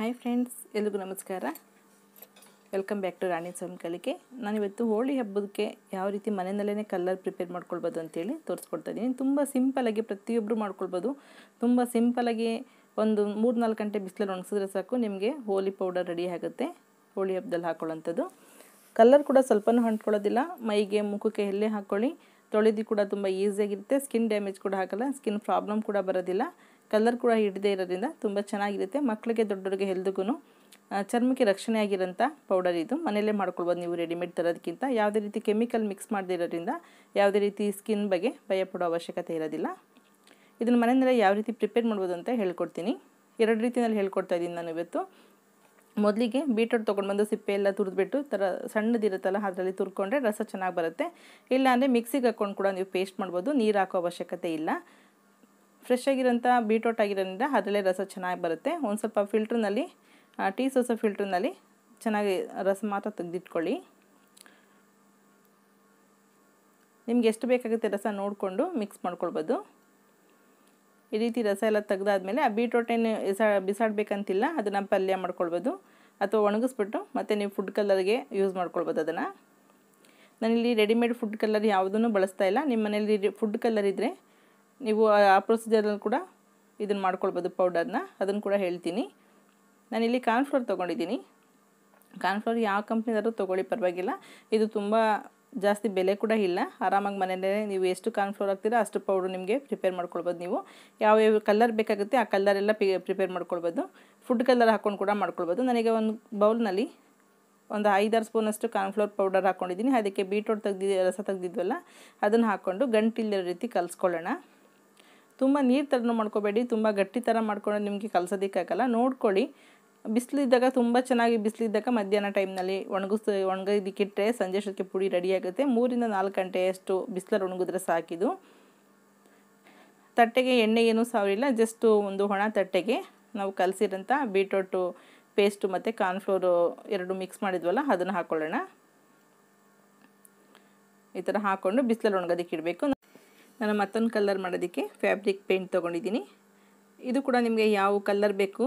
hi friends ಎಲ್ರಿಗೂ ನಮಸ್ಕಾರ welcome back to Rani Swami ಕಲಿಕೆ ನಾನಿವತ್ತು ಹೋಳಿ ಹಬ್ಬಕ್ಕೆ ಯಾವ ರೀತಿ ಮನೆಯಲ್ಲೇ ಕಲರ್ ಪ್ರಿಪೇರ್ ಮಾಡ್ಕೊಳ್ಬೋದು ಅಂತೇಳಿ ತೋರಿಸ್ಕೊಡ್ತಾ ಇದ್ದೀನಿ ತುಂಬ ಸಿಂಪಲಾಗಿ ಪ್ರತಿಯೊಬ್ಬರು ಮಾಡ್ಕೊಳ್ಬೋದು ತುಂಬ ಸಿಂಪಲಾಗಿ ಒಂದು ಮೂರು ನಾಲ್ಕು ಗಂಟೆ ಬಿಸಿಲಲ್ಲಿ ಒಣಗಿಸಿದ್ರೆ ಸಾಕು ನಿಮಗೆ ಹೋಳಿ ಪೌಡರ್ ರೆಡಿ ಆಗುತ್ತೆ ಹೋಳಿ ಹಬ್ಬದಲ್ಲಿ ಹಾಕೊಳ್ಳೋಂಥದ್ದು ಕಲರ್ ಕೂಡ ಸ್ವಲ್ಪನೂ ಹೊಂಟ್ಕೊಳ್ಳೋದಿಲ್ಲ ಮೈಗೆ ಮುಖಕ್ಕೆ ಎಲ್ಲೇ ಹಾಕ್ಕೊಳ್ಳಿ ತೊಳೆದು ಕೂಡ ತುಂಬ ಈಸಿಯಾಗಿರುತ್ತೆ ಸ್ಕಿನ್ ಡ್ಯಾಮೇಜ್ ಕೂಡ ಆಗಲ್ಲ ಸ್ಕಿನ್ ಪ್ರಾಬ್ಲಮ್ ಕೂಡ ಬರೋದಿಲ್ಲ ಕಲರ್ ಕೂಡ ಹಿಡದೇ ಇರೋದ್ರಿಂದ ತುಂಬ ಚೆನ್ನಾಗಿರುತ್ತೆ ಮಕ್ಕಳಿಗೆ ದೊಡ್ಡವ್ರಿಗೆ ಎಲ್ರಿಗೂ ಚರ್ಮಕ್ಕೆ ರಕ್ಷಣೆ ಆಗಿರೋಂಥ ಪೌಡರ್ ಇದು ಮನೆಯಲ್ಲೇ ಮಾಡ್ಕೊಳ್ಬೋದು ನೀವು ರೆಡಿಮೇಡ್ ತರೋದಕ್ಕಿಂತ ಯಾವುದೇ ರೀತಿ ಕೆಮಿಕಲ್ ಮಿಕ್ಸ್ ಮಾಡದಿರೋದ್ರಿಂದ ಯಾವುದೇ ರೀತಿ ಸ್ಕಿನ್ ಬಗ್ಗೆ ಭಯಪಡೋ ಅವಶ್ಯಕತೆ ಇರೋದಿಲ್ಲ ಇದನ್ನು ಮನೆಯಲ್ಲೇ ಯಾವ ರೀತಿ ಪ್ರಿಪೇರ್ ಮಾಡ್ಬೋದು ಅಂತ ಹೇಳ್ಕೊಡ್ತೀನಿ ಎರಡು ರೀತಿಯಲ್ಲಿ ಹೇಳ್ಕೊಡ್ತಾ ಇದ್ದೀನಿ ನಾನು ಇವತ್ತು ಮೊದಲಿಗೆ ಬೀಟ್ರೋಟ್ ತೊಗೊಂಡು ಬಂದು ಸಿಪ್ಪೆ ಎಲ್ಲ ತುರಿದ್ಬಿಟ್ಟು ಥರ ಸಣ್ಣದಿರುತ್ತಲ್ಲ ಅದರಲ್ಲಿ ತುರ್ಕೊಂಡ್ರೆ ರಸ ಚೆನ್ನಾಗಿ ಬರುತ್ತೆ ಇಲ್ಲಾಂದರೆ ಮಿಕ್ಸಿಗೆ ಹಾಕ್ಕೊಂಡು ಕೂಡ ನೀವು ಪೇಸ್ಟ್ ಮಾಡ್ಬೋದು ನೀರು ಹಾಕೋ ಅವಶ್ಯಕತೆ ಇಲ್ಲ ಫ್ರೆಶ್ ಆಗಿರೋಂಥ ಬೀಟ್ರೋಟ್ ಆಗಿರೋದ್ರಿಂದ ಅದರಲ್ಲೇ ರಸ ಚೆನ್ನಾಗಿ ಬರುತ್ತೆ ಒಂದು ಸ್ವಲ್ಪ ಫಿಲ್ಟ್ರ್ನಲ್ಲಿ ಟೀ ಸೋಸ ಫಿಲ್ಟ್ರ್ನಲ್ಲಿ ಚೆನ್ನಾಗಿ ರಸ ಮಾತ್ರ ತೆಗೆದಿಟ್ಕೊಳ್ಳಿ ನಿಮ್ಗೆ ಎಷ್ಟು ಬೇಕಾಗುತ್ತೆ ರಸ ನೋಡಿಕೊಂಡು ಮಿಕ್ಸ್ ಮಾಡ್ಕೊಳ್ಬೋದು ಈ ರೀತಿ ರಸ ಎಲ್ಲ ತೆಗೆದಾದ್ಮೇಲೆ ಆ ಬೀಟ್ರೋಟೇನು ಎಸ ಬಿಸಾಡಬೇಕಂತಿಲ್ಲ ಅದನ್ನು ಪಲ್ಯ ಮಾಡ್ಕೊಳ್ಬೋದು ಅಥವಾ ಒಣಗಿಸ್ಬಿಟ್ಟು ಮತ್ತು ನೀವು ಫುಡ್ ಕಲರ್ಗೆ ಯೂಸ್ ಮಾಡ್ಕೊಳ್ಬೋದು ಅದನ್ನು ನಾನಿಲ್ಲಿ ರೆಡಿಮೇಡ್ ಫುಡ್ ಕಲರ್ ಯಾವುದನ್ನು ಬಳಸ್ತಾ ಇಲ್ಲ ನಿಮ್ಮ ಮನೇಲಿ ಫುಡ್ ಕಲರ್ ಇದ್ದರೆ ನೀವು ಆ ಪ್ರೊಸೀಜರಲ್ಲಿ ಕೂಡ ಇದನ್ನು ಮಾಡ್ಕೊಳ್ಬೋದು ಪೌಡರ್ನ ಅದನ್ನು ಕೂಡ ಹೇಳ್ತೀನಿ ನಾನಿಲ್ಲಿ ಕಾರ್ನ್ಫ್ಲೋರ್ ತೊಗೊಂಡಿದ್ದೀನಿ ಕಾರ್ನ್ಫ್ಲೋರ್ ಯಾವ ಕಂಪ್ನಿದಾದ್ರೂ ತೊಗೊಳ್ಳಿ ಪರವಾಗಿಲ್ಲ ಇದು ತುಂಬ ಜಾಸ್ತಿ ಬೆಲೆ ಕೂಡ ಇಲ್ಲ ಆರಾಮಾಗಿ ಮನೆಯಲ್ಲೇ ನೀವು ಎಷ್ಟು ಕಾರ್ನ್ಫ್ಲೋರ್ ಹಾಕ್ತೀರಾ ಅಷ್ಟು ಪೌಡ್ರ್ ನಿಮಗೆ ಪ್ರಿಪೇರ್ ಮಾಡ್ಕೊಳ್ಬೋದು ನೀವು ಯಾವ ಯಾವ ಕಲರ್ ಬೇಕಾಗುತ್ತೆ ಆ ಕಲರೆಲ್ಲ ಪಿ ಪ್ರಿಪೇರ್ ಮಾಡ್ಕೊಳ್ಬೋದು ಫುಡ್ ಕಲರ್ ಹಾಕ್ಕೊಂಡು ಕೂಡ ಮಾಡ್ಕೊಳ್ಬೋದು ನನಗೆ ಒಂದು ಬೌಲ್ನಲ್ಲಿ ಒಂದು ಐದಾರು ಸ್ಪೂನಷ್ಟು ಕಾರ್ನ್ಫ್ಲೋರ್ ಪೌಡರ್ ಹಾಕ್ಕೊಂಡಿದ್ದೀನಿ ಅದಕ್ಕೆ ಬೀಟ್ರೋಟ್ ತೆಗ್ದಿದ್ದು ರಸ ತೆಗ್ದಿದ್ವಲ್ಲ ಅದನ್ನು ಹಾಕ್ಕೊಂಡು ಗಂಟಿಲ್ಲದ ರೀತಿ ಕಲಿಸ್ಕೊಳ್ಳೋಣ ತುಂಬ ನೀರು ಥರನೂ ಮಾಡ್ಕೋಬೇಡಿ ತುಂಬ ಗಟ್ಟಿ ಥರ ಮಾಡ್ಕೊಂಡು ನಿಮಗೆ ಕಲಸೋದಕ್ಕಾಗಲ್ಲ ನೋಡ್ಕೊಳ್ಳಿ ಬಿಸಿಲಿದ್ದಾಗ ತುಂಬ ಚೆನ್ನಾಗಿ ಬಿಸಿಲಿದ್ದಾಗ ಮಧ್ಯಾಹ್ನ ಟೈಮ್ನಲ್ಲಿ ಒಣಗಿಸ್ ಒಣಗೋದಕ್ಕಿಟ್ಟರೆ ಸಂಜೆ ಅಷ್ಟೊತ್ತಿಗೆ ಪುಡಿ ರೆಡಿಯಾಗುತ್ತೆ ಮೂರಿಂದ ನಾಲ್ಕು ಗಂಟೆಯಷ್ಟು ಬಿಸಿಲಲ್ಲಿ ಒಣಗಿದ್ರೆ ಸಾಕಿದು ತಟ್ಟೆಗೆ ಎಣ್ಣೆ ಏನೂ ಸಾವಿಲ್ಲ ಜಸ್ಟು ಒಂದು ಒಣ ತಟ್ಟೆಗೆ ನಾವು ಕಲಸಿರೋಂಥ ಬೀಟ್ರೋಟು ಪೇಸ್ಟು ಮತ್ತು ಕಾರ್ನ್ಫ್ಲೋರು ಎರಡು ಮಿಕ್ಸ್ ಮಾಡಿದ್ವಲ್ಲ ಅದನ್ನು ಹಾಕ್ಕೊಳ್ಳೋಣ ಈ ಥರ ಹಾಕ್ಕೊಂಡು ಬಿಸಿಲಲ್ಲಿ ಒಣಗೋದಕ್ಕೆ ನಾನು ಮತ್ತೊಂದು ಕಲ್ಲರ್ ಮಾಡೋದಕ್ಕೆ ಫ್ಯಾಬ್ರಿಕ್ ಪೇಂಟ್ ತೊಗೊಂಡಿದ್ದೀನಿ ಇದು ಕೂಡ ನಿಮಗೆ ಯಾವ ಕಲ್ಲರ್ ಬೇಕು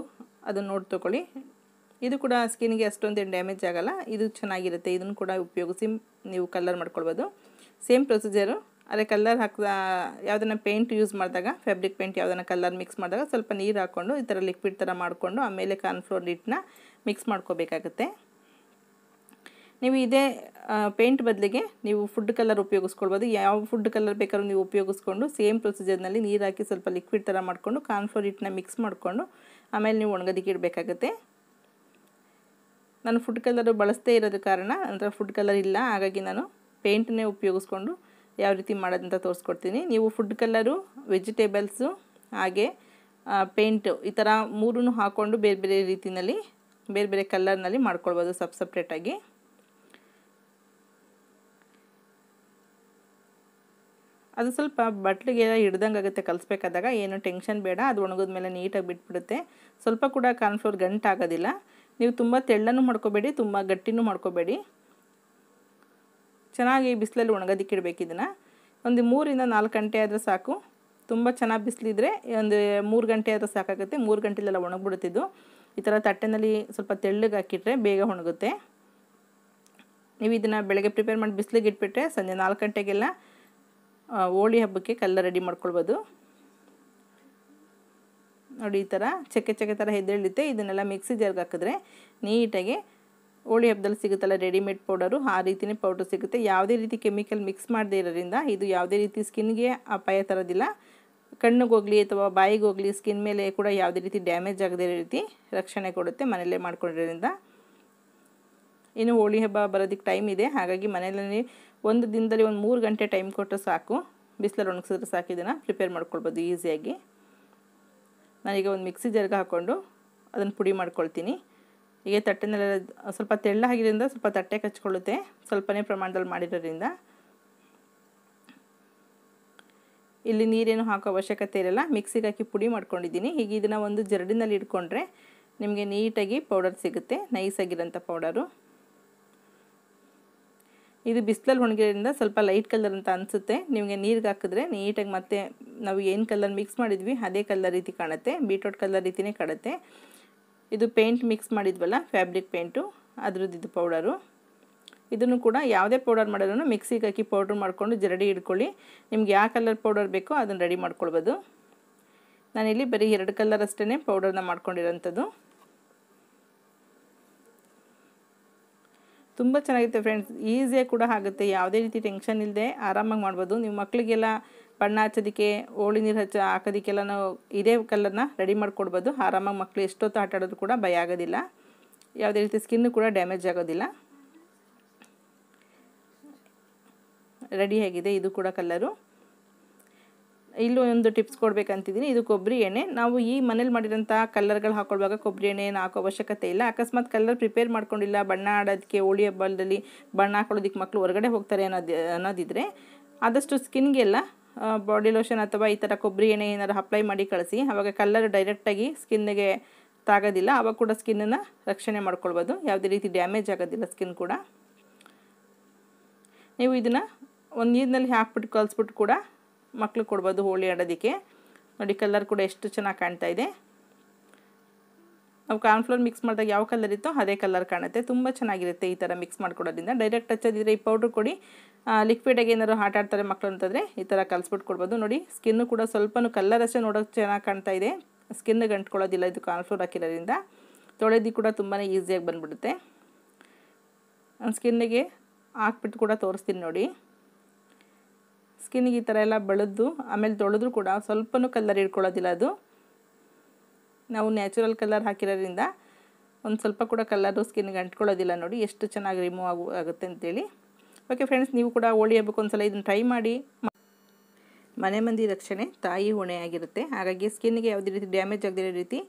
ಅದನ್ನು ನೋಡಿ ತೊಗೊಳ್ಳಿ ಇದು ಕೂಡ ಸ್ಕಿನ್ಗೆ ಅಷ್ಟೊಂದೇನು ಡ್ಯಾಮೇಜ್ ಆಗೋಲ್ಲ ಇದು ಚೆನ್ನಾಗಿರುತ್ತೆ ಇದನ್ನು ಕೂಡ ಉಪಯೋಗಿಸಿ ನೀವು ಕಲ್ಲರ್ ಮಾಡ್ಕೊಳ್ಬೋದು ಸೇಮ್ ಪ್ರೊಸೀಜರು ಅದೇ ಕಲ್ಲರ್ ಹಾಕಿದ ಯಾವುದನ್ನು ಪೇಂಟ್ ಯೂಸ್ ಮಾಡಿದಾಗ ಫ್ಯಾಬ್ರಿಕ್ ಪೇಂಟ್ ಯಾವುದನ್ನು ಕಲ್ಲರ್ ಮಿಕ್ಸ್ ಮಾಡಿದಾಗ ಸ್ವಲ್ಪ ನೀರು ಹಾಕ್ಕೊಂಡು ಈ ಥರ ಲಿಕ್ವಿಡ್ ಥರ ಮಾಡಿಕೊಂಡು ಆಮೇಲೆ ಕಾರ್ನ್ಫ್ಲೋರ್ ಹಿಟ್ಟನ್ನ ಮಿಕ್ಸ್ ಮಾಡ್ಕೋಬೇಕಾಗುತ್ತೆ ನೀವು ಇದೇ ಪೇಂಟ್ ಬದಲಿಗೆ ನೀವು ಫುಡ್ ಕಲರ್ ಉಪಯೋಗಿಸ್ಕೊಳ್ಬೋದು ಯಾವ ಫುಡ್ ಕಲರ್ ಬೇಕಾದ್ರೂ ನೀವು ಉಪಯೋಗಿಸ್ಕೊಂಡು ಸೇಮ್ ಪ್ರೊಸೀಜರ್ನಲ್ಲಿ ನೀರು ಹಾಕಿ ಸ್ವಲ್ಪ ಲಿಕ್ವಿಡ್ ಥರ ಮಾಡಿಕೊಂಡು ಕಾರ್ನ್ಫ್ಲೋರ್ ಹಿಟ್ಟನ್ನ ಮಿಕ್ಸ್ ಮಾಡಿಕೊಂಡು ಆಮೇಲೆ ನೀವು ಒಣಗದಿಕ್ಕೆ ಇಡಬೇಕಾಗತ್ತೆ ನಾನು ಫುಡ್ ಕಲರು ಬಳಸದೇ ಇರೋದು ಕಾರಣ ಅಂದರೆ ಫುಡ್ ಕಲರ್ ಇಲ್ಲ ಹಾಗಾಗಿ ನಾನು ಪೇಂಟನ್ನೇ ಉಪಯೋಗಿಸ್ಕೊಂಡು ಯಾವ ರೀತಿ ಮಾಡೋದಂತ ತೋರಿಸ್ಕೊಡ್ತೀನಿ ನೀವು ಫುಡ್ ಕಲರು ವೆಜಿಟೇಬಲ್ಸು ಹಾಗೆ ಪೇಂಟು ಈ ಥರ ಮೂರೂ ಹಾಕ್ಕೊಂಡು ಬೇರೆ ಬೇರೆ ರೀತಿಯಲ್ಲಿ ಬೇರೆ ಬೇರೆ ಕಲರ್ನಲ್ಲಿ ಮಾಡ್ಕೊಳ್ಬೋದು ಸಪ್ ಸಪ್ರೇಟಾಗಿ ಅದು ಸ್ವಲ್ಪ ಬಟ್ಲಿಗೆ ಹಿಡ್ದಂಗೆ ಆಗುತ್ತೆ ಕಲಿಸ್ಬೇಕಾದಾಗ ಏನು ಟೆನ್ಷನ್ ಬೇಡ ಅದು ಒಣಗಿದ ಮೇಲೆ ನೀಟಾಗಿ ಬಿಟ್ಬಿಡುತ್ತೆ ಸ್ವಲ್ಪ ಕೂಡ ಕಾರ್ನ್ಫ್ಲೋರ್ ಗಂಟಾಗೋದಿಲ್ಲ ನೀವು ತುಂಬ ತೆಳ್ಳನೂ ಮಾಡ್ಕೋಬೇಡಿ ತುಂಬ ಗಟ್ಟಿನೂ ಮಾಡ್ಕೋಬೇಡಿ ಚೆನ್ನಾಗಿ ಬಿಸಿಲಲ್ಲಿ ಇಡಬೇಕು ಇದನ್ನು ಒಂದು ಮೂರಿಂದ ನಾಲ್ಕು ಗಂಟೆ ಆದರೆ ಸಾಕು ತುಂಬ ಚೆನ್ನಾಗಿ ಬಿಸಿಲಿದ್ರೆ ಒಂದು ಮೂರು ಗಂಟೆ ಆದರೆ ಸಾಕಾಗುತ್ತೆ ಮೂರು ಗಂಟೆಲೆಲ್ಲ ಒಣಗಿಬಿಡುತ್ತಿದ್ದು ಈ ಥರ ತಟ್ಟೆನಲ್ಲಿ ಸ್ವಲ್ಪ ತೆಳ್ಳಗೆ ಹಾಕಿಟ್ರೆ ಬೇಗ ಒಣಗುತ್ತೆ ನೀವು ಇದನ್ನು ಬೆಳಗ್ಗೆ ಪ್ರಿಪೇರ್ ಮಾಡಿ ಬಿಸಿಲಿಗೆ ಇಟ್ಬಿಟ್ರೆ ಸಂಜೆ ನಾಲ್ಕು ಗಂಟೆಗೆಲ್ಲ ಹೋಳಿ ಹಬ್ಬಕ್ಕೆ ಕಲ್ಲ ರೆಡಿ ಮಾಡ್ಕೊಳ್ಬೋದು ನೋಡಿ ಈ ಥರ ಚಕ್ಕೆ ಚಕ್ಕೆ ಥರ ಹೆದ್ದೇಳುತ್ತೆ ಇದನ್ನೆಲ್ಲ ಮಿಕ್ಸಿ ಜರ್ಗೆ ಹಾಕಿದ್ರೆ ನೀಟಾಗಿ ಹೋಳಿ ಹಬ್ಬದಲ್ಲಿ ಸಿಗುತ್ತಲ್ಲ ರೆಡಿಮೇಡ್ ಪೌಡರು ಆ ರೀತಿಯೇ ಪೌಡರ್ ಸಿಗುತ್ತೆ ಯಾವುದೇ ರೀತಿ ಕೆಮಿಕಲ್ ಮಿಕ್ಸ್ ಮಾಡದೇ ಇರೋದ್ರಿಂದ ಇದು ಯಾವುದೇ ರೀತಿ ಸ್ಕಿನ್ಗೆ ಅಪಾಯ ತರೋದಿಲ್ಲ ಕಣ್ಣಿಗೋಗಲಿ ಅಥವಾ ಬಾಯಿಗೋಗಲಿ ಸ್ಕಿನ್ ಮೇಲೆ ಕೂಡ ಯಾವುದೇ ರೀತಿ ಡ್ಯಾಮೇಜ್ ಆಗದೇ ರೀತಿ ರಕ್ಷಣೆ ಕೊಡುತ್ತೆ ಮನೆಯಲ್ಲೇ ಮಾಡ್ಕೊಂಡಿರೋದ್ರಿಂದ ಇನ್ನು ಹೋಳಿ ಹಬ್ಬ ಬರೋದಕ್ಕೆ ಟೈಮ್ ಇದೆ ಹಾಗಾಗಿ ಮನೆಯಲ್ಲೇ ಒಂದು ದಿನದಲ್ಲಿ ಒಂದು ಮೂರು ಗಂಟೆ ಟೈಮ್ ಕೊಟ್ಟರೆ ಸಾಕು ಬಿಸಿಲಲ್ಲಿ ಒಣಗಿಸಿದ್ರೆ ಸಾಕು ಇದನ್ನು ಪ್ರಿಪೇರ್ ಮಾಡ್ಕೊಳ್ಬೋದು ಈಸಿಯಾಗಿ ನಾನೀಗ ಒಂದು ಮಿಕ್ಸಿ ಜರ್ಗೆ ಹಾಕ್ಕೊಂಡು ಅದನ್ನು ಪುಡಿ ಮಾಡ್ಕೊಳ್ತೀನಿ ಹೀಗೆ ತಟ್ಟೆನೆಲ್ಲ ಸ್ವಲ್ಪ ತೆಳ್ಳಾಗಿರೋದ್ರಿಂದ ಸ್ವಲ್ಪ ತಟ್ಟೆ ಕಚ್ಕೊಳ್ಳುತ್ತೆ ಸ್ವಲ್ಪನೇ ಪ್ರಮಾಣದಲ್ಲಿ ಮಾಡಿರೋದ್ರಿಂದ ಇಲ್ಲಿ ನೀರೇನು ಹಾಕೋ ಅವಶ್ಯಕತೆ ಇರಲ್ಲ ಮಿಕ್ಸಿಗೆ ಹಾಕಿ ಪುಡಿ ಮಾಡ್ಕೊಂಡಿದ್ದೀನಿ ಹೀಗೆ ಇದನ್ನು ಒಂದು ಜರಡಿನಲ್ಲಿ ಇಟ್ಕೊಂಡ್ರೆ ನಿಮಗೆ ನೀಟಾಗಿ ಪೌಡರ್ ಸಿಗುತ್ತೆ ನೈಸಾಗಿರೋಂಥ ಪೌಡರು ಇದು ಬಿಸಿಲಲ್ಲಿ ಒಣಗಿರೋದ್ರಿಂದ ಸ್ವಲ್ಪ ಲೈಟ್ ಕಲರ್ ಅಂತ ಅನಿಸುತ್ತೆ ನಿಮಗೆ ನೀರಿಗೆ ಹಾಕಿದ್ರೆ ನೀಟಾಗಿ ಮತ್ತೆ ನಾವು ಏನು ಕಲರ್ ಮಿಕ್ಸ್ ಮಾಡಿದ್ವಿ ಅದೇ ಕಲರ್ ರೀತಿ ಕಾಣುತ್ತೆ ಬೀಟ್ರೋಟ್ ಕಲರ್ ರೀತಿಯೇ ಕಾಣುತ್ತೆ ಇದು ಪೇಂಟ್ ಮಿಕ್ಸ್ ಮಾಡಿದ್ವಲ್ಲ ಫ್ಯಾಬ್ರಿಕ್ ಪೇಂಟು ಅದರದ್ದು ಇದು ಪೌಡರು ಇದನ್ನು ಕೂಡ ಯಾವುದೇ ಪೌಡರ್ ಮಾಡೋದನ್ನು ಮಿಕ್ಸಿಗೆ ಹಾಕಿ ಪೌಡ್ರ್ ಮಾಡಿಕೊಂಡು ಜರಡಿ ಇಟ್ಕೊಳ್ಳಿ ನಿಮ್ಗೆ ಯಾವ ಕಲರ್ ಪೌಡರ್ ಬೇಕೋ ಅದನ್ನು ರೆಡಿ ಮಾಡ್ಕೊಳ್ಬೋದು ನಾನಿಲ್ಲಿ ಬರೀ ಎರಡು ಕಲರ್ ಅಷ್ಟೇ ಪೌಡರ್ನ ಮಾಡ್ಕೊಂಡಿರೋಂಥದ್ದು ತುಂಬ ಚೆನ್ನಾಗಿರುತ್ತೆ ಫ್ರೆಂಡ್ಸ್ ಈಸಿಯಾಗಿ ಕೂಡ ಆಗುತ್ತೆ ಯಾವುದೇ ರೀತಿ ಟೆನ್ಷನ್ ಇಲ್ಲದೆ ಆರಾಮಾಗಿ ಮಾಡ್ಬೋದು ನೀವು ಮಕ್ಕಳಿಗೆಲ್ಲ ಬಣ್ಣ ಹಚ್ಚೋದಕ್ಕೆ ಹೋಳಿ ನೀರು ಹಚ್ಚ ಹಾಕೋದಕ್ಕೆಲ್ಲ ನಾವು ಇದೇ ಕಲ್ಲರ್ನ ರೆಡಿ ಮಾಡಿಕೊಡ್ಬೋದು ಆರಾಮಾಗಿ ಮಕ್ಕಳು ಎಷ್ಟೊತ್ತು ಆಟ ಆಡೋದು ಕೂಡ ಭಯ ಆಗೋದಿಲ್ಲ ಯಾವುದೇ ರೀತಿ ಸ್ಕಿನ್ನು ಕೂಡ ಡ್ಯಾಮೇಜ್ ಆಗೋದಿಲ್ಲ ರೆಡಿಯಾಗಿದೆ ಇದು ಕೂಡ ಕಲ್ಲರು ಇಲ್ಲೂ ಒಂದು ಟಿಪ್ಸ್ ಕೊಡಬೇಕಂತಿದ್ದೀನಿ ಇದು ಕೊಬ್ಬರಿ ಎಣ್ಣೆ ನಾವು ಈ ಮನೇಲಿ ಮಾಡಿರೋಂಥ ಕಲ್ಲರ್ಗಳು ಹಾಕೊಳ್ಳುವಾಗ ಕೊಬ್ಬರಿ ಏನು ಹಾಕೋ ಅವಶ್ಯಕತೆ ಇಲ್ಲ ಅಕಸ್ಮಾತ್ ಕಲ್ಲರ್ ಪ್ರಿಪೇರ್ ಮಾಡ್ಕೊಂಡಿಲ್ಲ ಬಣ್ಣ ಆಡೋದಕ್ಕೆ ಹೋಳಿ ಹಬ್ಬದಲ್ಲಿ ಬಣ್ಣ ಹಾಕೊಳ್ಳೋದಕ್ಕೆ ಮಕ್ಕಳು ಹೊರಗಡೆ ಹೋಗ್ತಾರೆ ಅನ್ನೋದು ಅನ್ನೋದಿದ್ರೆ ಆದಷ್ಟು ಸ್ಕಿನ್ಗೆಲ್ಲ ಬಾಡಿ ಲೋಷನ್ ಅಥವಾ ಈ ಥರ ಕೊಬ್ಬರಿ ಎಣ್ಣೆ ಏನಾದ್ರು ಅಪ್ಲೈ ಮಾಡಿ ಕಳಿಸಿ ಅವಾಗ ಕಲ್ಲರ್ ಡೈರೆಕ್ಟಾಗಿ ಸ್ಕಿನ್ಗೆ ತಾಗೋದಿಲ್ಲ ಅವಾಗ ಕೂಡ ಸ್ಕಿನ್ನನ್ನು ರಕ್ಷಣೆ ಮಾಡ್ಕೊಳ್ಬೋದು ಯಾವುದೇ ರೀತಿ ಡ್ಯಾಮೇಜ್ ಆಗೋದಿಲ್ಲ ಸ್ಕಿನ್ ಕೂಡ ನೀವು ಇದನ್ನು ಒಂದು ನೀರಿನಲ್ಲಿ ಹಾಕ್ಬಿಟ್ಟು ಕಲಿಸ್ಬಿಟ್ಟು ಕೂಡ ಮಕ್ಕಳು ಕೊಡ್ಬೋದು ಹೋಳಿ ಆಡೋದಕ್ಕೆ ನೋಡಿ ಕಲರ್ ಕೂಡ ಎಷ್ಟು ಚೆನ್ನಾಗಿ ಕಾಣ್ತಾ ಇದೆ ನಾವು ಕಾರ್ನ್ಫ್ಲೋರ್ ಮಿಕ್ಸ್ ಮಾಡಿದಾಗ ಯಾವ ಕಲರ್ ಇತ್ತೋ ಅದೇ ಕಲರ್ ಕಾಣುತ್ತೆ ತುಂಬ ಚೆನ್ನಾಗಿರುತ್ತೆ ಈ ಥರ ಮಿಕ್ಸ್ ಮಾಡ್ಕೊಡೋದ್ರಿಂದ ಡೈರೆಕ್ಟ್ ಹಚ್ಚೋದಿದ್ರೆ ಈ ಪೌಡ್ರ್ ಕೊಡಿ ಲಿಕ್ವಿಡಾಗಿ ಏನಾದರೂ ಆಟ ಆಡ್ತಾರೆ ಮಕ್ಕಳು ಅಂತಂದರೆ ಈ ಥರ ಕಲಿಸ್ಬಿಟ್ಟು ಕೊಡ್ಬೋದು ನೋಡಿ ಸ್ಕಿನ್ನು ಕೂಡ ಸ್ವಲ್ಪ ಕಲರ್ ಅಷ್ಟೇ ನೋಡೋಕೆ ಚೆನ್ನಾಗಿ ಕಾಣ್ತಾ ಇದೆ ಸ್ಕಿನ್ಗೆ ಅಂಟ್ಕೊಳ್ಳೋದಿಲ್ಲ ಇದು ಕಾರ್ನ್ಫ್ಲೋರ್ ಹಾಕಿರೋದ್ರಿಂದ ತೊಳೆದು ಕೂಡ ತುಂಬಾ ಈಸಿಯಾಗಿ ಬಂದುಬಿಡುತ್ತೆ ಸ್ಕಿನ್ನಿಗೆ ಹಾಕ್ಬಿಟ್ಟು ಕೂಡ ತೋರಿಸ್ತೀನಿ ನೋಡಿ ಸ್ಕಿನ್ಗೆ ಈ ಥರ ಎಲ್ಲ ಬೆಳೆದು ಆಮೇಲೆ ತೊಳೆದ್ರೂ ಕೂಡ ಸ್ವಲ್ಪನೂ ಕಲರ್ ಇಟ್ಕೊಳ್ಳೋದಿಲ್ಲ ಅದು ನಾವು ನ್ಯಾಚುರಲ್ ಕಲರ್ ಹಾಕಿರೋದ್ರಿಂದ ಒಂದು ಸ್ವಲ್ಪ ಕೂಡ ಕಲರು ಸ್ಕಿನ್ಗೆ ಅಂಟ್ಕೊಳ್ಳೋದಿಲ್ಲ ನೋಡಿ ಎಷ್ಟು ಚೆನ್ನಾಗಿ ರಿಮೂವ್ ಆಗು ಆಗುತ್ತೆ ಅಂತೇಳಿ ಓಕೆ ಫ್ರೆಂಡ್ಸ್ ನೀವು ಕೂಡ ಹೋಳಿ ಹಬ್ಬಕ್ಕೆ ಒಂದು ಸಲ ಇದನ್ನು ಟ್ರೈ ಮಾಡಿ ಮನೆ ಮಂದಿ ರಕ್ಷಣೆ ತಾಯಿ ಹೊಣೆ ಆಗಿರುತ್ತೆ ಹಾಗಾಗಿ ಸ್ಕಿನ್ಗೆ ಯಾವುದೇ ರೀತಿ ಡ್ಯಾಮೇಜ್ ಆಗದಿರೋ ರೀತಿ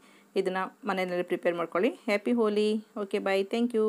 ಇದನ್ನು ಮನೆಯಲ್ಲಿ ಪ್ರಿಪೇರ್ ಮಾಡ್ಕೊಳ್ಳಿ happy Holi okay bye thank you